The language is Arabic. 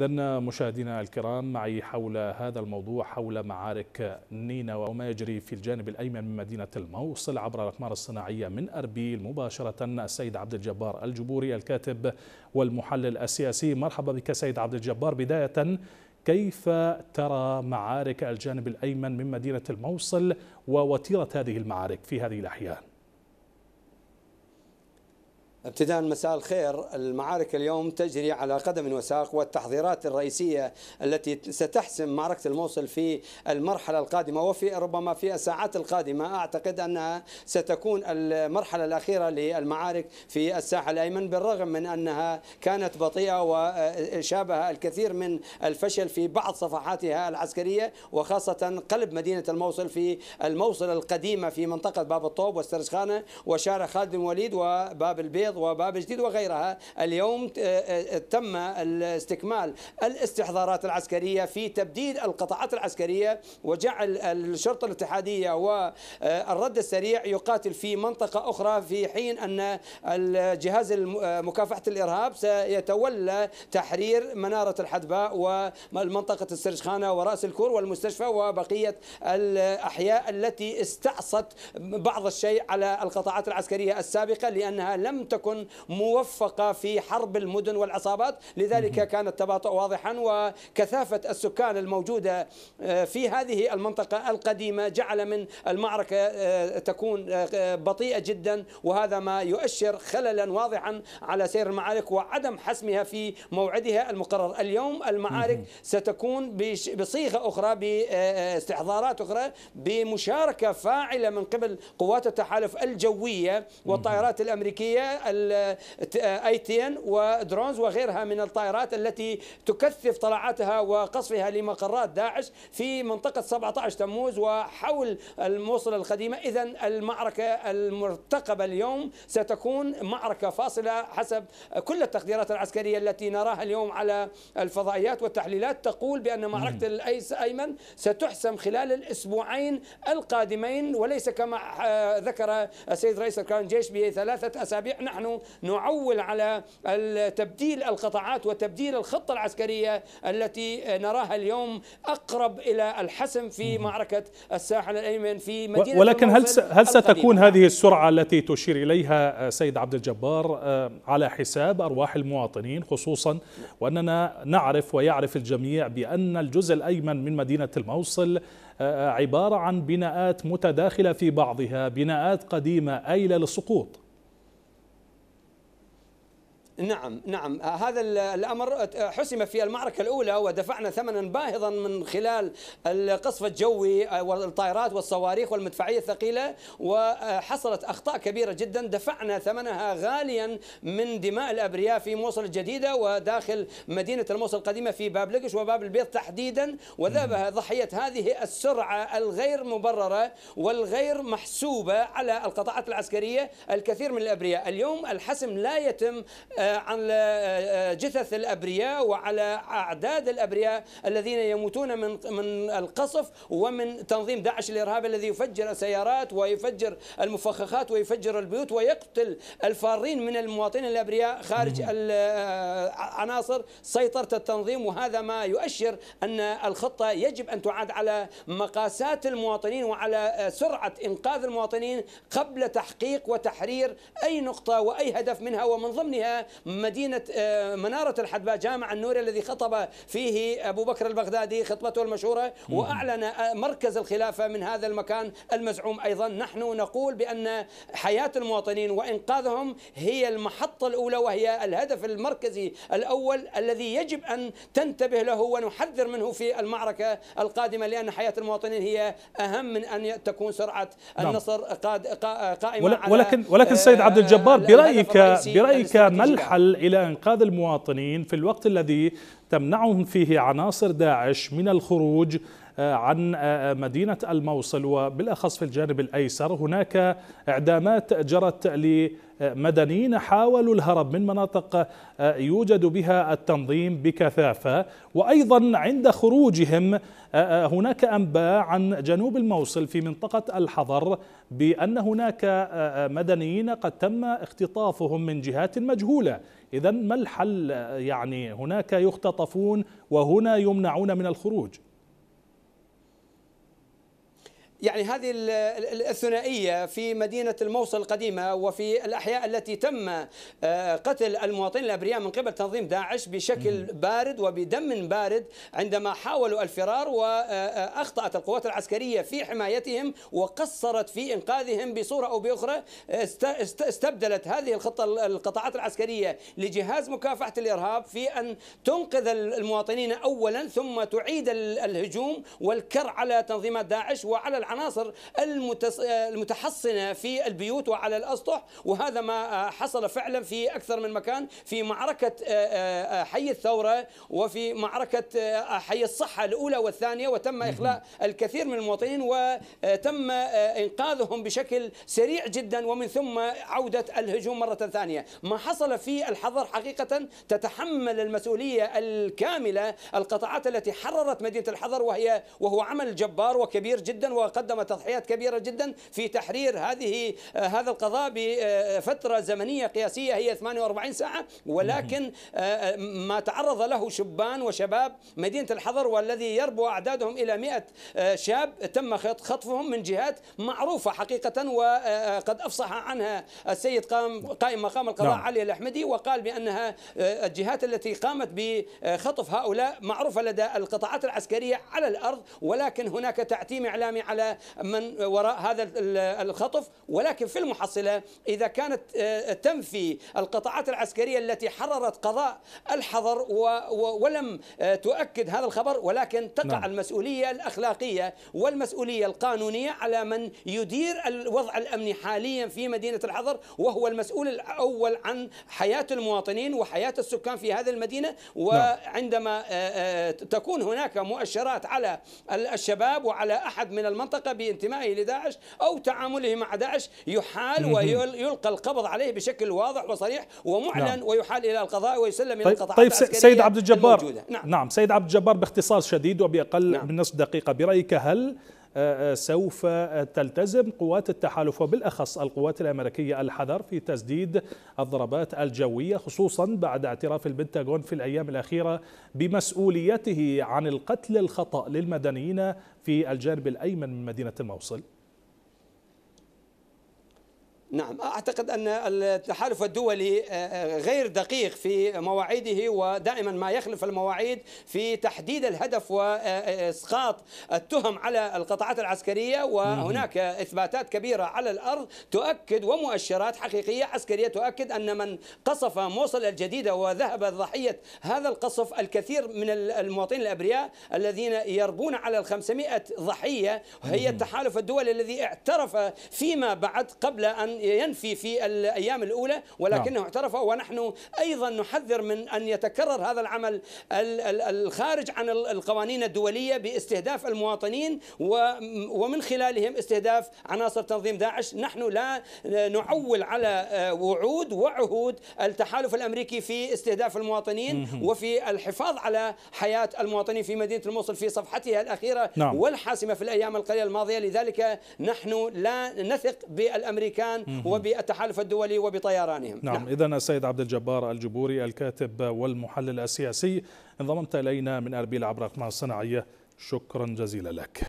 إذن مشاهدينا الكرام معي حول هذا الموضوع حول معارك نينا وما يجري في الجانب الأيمن من مدينة الموصل عبر الأقمار الصناعية من أربيل مباشرة السيد عبد الجبار الجبوري الكاتب والمحلل السياسي مرحبا بك سيد عبد الجبار بداية كيف ترى معارك الجانب الأيمن من مدينة الموصل ووتيرة هذه المعارك في هذه الأحيان؟ ابتداء مساء الخير المعارك اليوم تجري على قدم وساق والتحضيرات الرئيسية التي ستحسم معركة الموصل في المرحلة القادمة وفي ربما في الساعات القادمة أعتقد أنها ستكون المرحلة الأخيرة للمعارك في الساحة الأيمن بالرغم من أنها كانت بطيئة وشابها الكثير من الفشل في بعض صفحاتها العسكرية وخاصة قلب مدينة الموصل في الموصل القديمة في منطقة باب الطوب واسترسخانة وشارع خالد بن وليد وباب البيض وباب جديد وغيرها اليوم آه، آه، تم استكمال الاستحضارات العسكرية في تبديد القطاعات العسكرية وجعل الشرطة الاتحادية والرد آه، السريع يقاتل في منطقة أخرى في حين أن جهاز مكافحة الإرهاب سيتولى تحرير منارة الحدباء ومنطقة السرج خانة ورأس الكور والمستشفى وبقية الأحياء التي استعصت بعض الشيء على القطاعات العسكرية السابقة لأنها لم تكن تكن موفقة في حرب المدن والعصابات لذلك كان التباطؤ واضحا وكثافة السكان الموجودة آه، في هذه المنطقة القديمة جعل من المعركة آه، تكون آه، بطيئة جدا وهذا ما يؤشر خللا واضحا على سير المعارك وعدم حسمها في موعدها المقرر اليوم المعارك ستكون بصيغة أخرى باستحضارات أخرى بمشاركة فاعلة من قبل قوات التحالف الجوية والطائرات الأمريكية اي تي ان ودرونز وغيرها من الطائرات التي تكثف طلعاتها وقصفها لمقرات داعش في منطقه 17 تموز وحول الموصل القديمه اذا المعركه المرتقبه اليوم ستكون معركه فاصله حسب كل التقديرات العسكريه التي نراها اليوم على الفضائيات والتحليلات تقول بان معركه الايس ايمن ستحسم خلال الاسبوعين القادمين وليس كما ذكر السيد رئيس اركان الجيش بثلاثه اسابيع نحن نحن نعول على تبديل القطاعات وتبديل الخطة العسكرية التي نراها اليوم أقرب إلى الحسم في معركة الساحل الأيمن في مدينة ولكن هل هل ستكون هذه السرعة التي تشير إليها آه، سيد عبد الجبار آه، على حساب أرواح المواطنين خصوصا وأننا نعرف ويعرف الجميع بأن الجزء الأيمن من مدينة الموصل آه، عبارة عن بناءات متداخلة في بعضها بناءات قديمة أيلة للسقوط نعم نعم آه، هذا الامر آه، حسم في المعركه الاولى ودفعنا ثمنا باهظا من خلال القصف الجوي آه، والطائرات والصواريخ والمدفعيه الثقيله وحصلت اخطاء كبيره جدا دفعنا ثمنها غاليا من دماء الابرياء في موصل الجديده وداخل مدينه الموصل القديمه في بابلقش وباب البيض تحديدا وذهب ضحيه هذه السرعه الغير مبرره والغير محسوبه على القطاعات العسكريه الكثير من الابرياء اليوم الحسم لا يتم آه، على آه، آه، جثث الأبرياء وعلى أعداد الأبرياء الذين يموتون من من القصف ومن تنظيم داعش الإرهاب الذي يفجر السيارات ويفجر المفخخات ويفجر البيوت ويقتل الفارين من المواطنين الأبرياء خارج عناصر سيطرة التنظيم وهذا ما يؤشر أن الخطة يجب أن تعاد على مقاسات المواطنين وعلى سرعة إنقاذ المواطنين قبل تحقيق وتحرير أي نقطة وأي هدف منها ومن ضمنها مدينة آه، منارة الحدباء جامع النور الذي خطب فيه أبو بكر البغدادي خطبته المشهورة وأعلن آه، مركز الخلافة من هذا المكان المزعوم أيضا نحن نقول بأن حياة المواطنين وإنقاذهم هي المحطة الأولى وهي الهدف المركزي الأول الذي يجب أن تنتبه له ونحذر منه في المعركة القادمة لأن حياة المواطنين هي أهم من أن تكون سرعة نعم. النصر قائمة ولكن ولكن آه، سيد عبد الجبار برأيك برأيك ما الحل إلى إنقاذ المواطنين في الوقت الذي تمنعهم فيه عناصر داعش من الخروج آه، عن آه، آه، مدينة الموصل وبالأخص في الجانب الأيسر هناك إعدامات جرت لمدنيين حاولوا الهرب من مناطق يوجد بها التنظيم بكثافة وأيضا عند خروجهم هناك أنباء عن جنوب الموصل في منطقة الحضر بأن هناك مدنيين قد تم اختطافهم من جهات مجهولة إذا ما الحل يعني هناك يختطفون وهنا يمنعون من الخروج يعني هذه الثنائية في مدينة الموصل القديمة وفي الأحياء التي تم آه، قتل المواطنين الأبرياء من قبل تنظيم داعش بشكل بارد وبدم بارد عندما حاولوا الفرار وأخطأت آه، آه، القوات العسكرية في حمايتهم وقصرت في إنقاذهم بصورة أو بأخرى استبدلت هذه الخطة القطاعات العسكرية لجهاز مكافحة الإرهاب في أن تنقذ المواطنين أولا ثم تعيد الهجوم والكر على تنظيمات داعش وعلى العناصر المتحصنة في البيوت وعلى الأسطح وهذا ما آه، حصل فعلا في أكثر من مكان في معركة آه، آه، حي الثورة وفي معركة حي الصحة الأولى والثانية وتم إخلاء الكثير من المواطنين وتم إنقاذهم بشكل سريع جدا ومن ثم عودة الهجوم مرة ثانية ما حصل في الحظر حقيقة تتحمل المسؤولية الكاملة القطاعات التي حررت مدينة الحظر وهي وهو عمل جبار وكبير جدا وقد قدم تضحيات كبيرة جدا في تحرير هذه آه، هذا القضاء بفترة زمنية قياسية هي 48 ساعة ولكن آه، آه، ما تعرض له شبان وشباب مدينة الحضر والذي يربو أعدادهم إلى 100 شاب تم خطفهم من جهات معروفة حقيقة وقد أفصح عنها السيد قام قائم مقام القضاء نعم. علي الأحمدي وقال بأنها الجهات التي قامت بخطف هؤلاء معروفة لدى القطاعات العسكرية على الأرض ولكن هناك تعتيم إعلامي على من وراء هذا الخطف ولكن في المحصلة إذا كانت آه، تنفي القطاعات العسكرية التي حررت قضاء الحظر ولم آه، تؤكد هذا الخبر ولكن تقع نعم. المسؤولية الأخلاقية والمسؤولية القانونية على من يدير الوضع الأمني حاليا في مدينة الحظر وهو المسؤول الأول عن حياة المواطنين وحياة السكان في هذه المدينة نعم. وعندما آه، تكون هناك مؤشرات على الشباب وعلى أحد من المنطقة نطق بانتمائه لداعش أو تعامله مع داعش يحال ويلقى القبض عليه بشكل واضح وصريح ومعلن نعم. ويحال إلى القضاء ويسلم طيب إلى القضاء طيب سيد عبد الجبار نعم. نعم سيد عبد الجبار باختصار شديد وبأقل نعم. من نصف دقيقة برأيك هل آه، آه، سوف تلتزم قوات التحالف وبالأخص القوات الأمريكية الحذر في تسديد الضربات الجوية خصوصا بعد اعتراف البنتاغون في الأيام الأخيرة بمسؤوليته عن القتل الخطأ للمدنيين في الجانب الأيمن من مدينة الموصل نعم أعتقد أن التحالف الدولي آه، آه، غير دقيق في مواعيده ودائما ما يخلف المواعيد في تحديد الهدف وإسقاط التهم على القطاعات العسكرية وهناك إثباتات كبيرة على الأرض تؤكد ومؤشرات حقيقية عسكرية تؤكد أن من قصف موصل الجديدة وذهب ضحية هذا القصف الكثير من المواطنين الأبرياء الذين يربون على ال 500 ضحية هي التحالف الدولي الذي اعترف فيما بعد قبل أن ينفي في الأيام الأولى ولكنه نعم. اعترف ونحن أيضا نحذر من أن يتكرر هذا العمل الخارج عن القوانين الدولية باستهداف المواطنين ومن خلالهم استهداف عناصر تنظيم داعش نحن لا نعول على آه، وعود وعهود التحالف الأمريكي في استهداف المواطنين وفي الحفاظ على حياة المواطنين في مدينة الموصل في صفحتها الأخيرة نعم. والحاسمة في الأيام القليلة الماضية لذلك نحن لا نثق بالأمريكان وبالتحالف الدولي وبطيرانهم نعم, نعم. إذا السيد عبد الجبار الجبوري الكاتب والمحلل السياسي انضممت إلينا من أربيل عبر اقمار الصناعية شكرا جزيلا لك